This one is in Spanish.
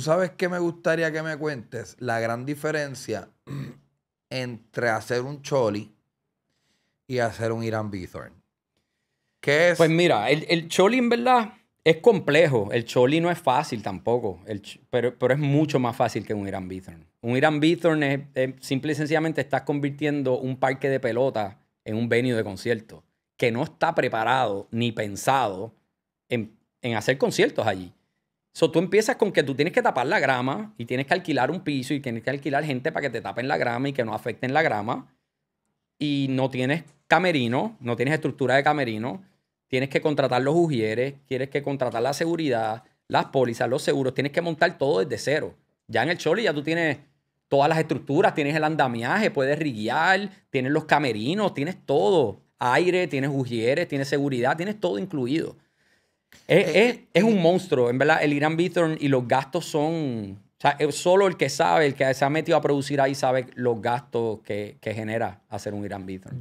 sabes que me gustaría que me cuentes la gran diferencia entre hacer un choli y hacer un Irán Bithorn. Que es? Pues mira, el, el choli en verdad es complejo. El choli no es fácil tampoco, pero, pero, es mucho más fácil que un Irán Bithorn. Un Irán Bithorn es, simple y sencillamente estás convirtiendo un parque de pelota en un venue de concierto que no está preparado ni pensado en, en hacer conciertos allí. So, tú empiezas con que tú tienes que tapar la grama y tienes que alquilar un piso y tienes que alquilar gente para que te tapen la grama y que no afecten la grama. Y no tienes camerino, no tienes estructura de camerino. Tienes que contratar los ujieres, tienes que contratar la seguridad, las pólizas, los seguros. Tienes que montar todo desde cero. Ya en el Choli ya tú tienes todas las estructuras, tienes el andamiaje, puedes riguear, tienes los camerinos, tienes todo. Aire, tienes ujieres, tienes seguridad, tienes todo incluido. Eh, es, un eh, monstruo, en verdad. El Irán Bithorn y los gastos son. O sea, solo el que sabe, el que se ha metido a producir ahí, sabe los gastos que, que genera hacer un Irán Bithorn.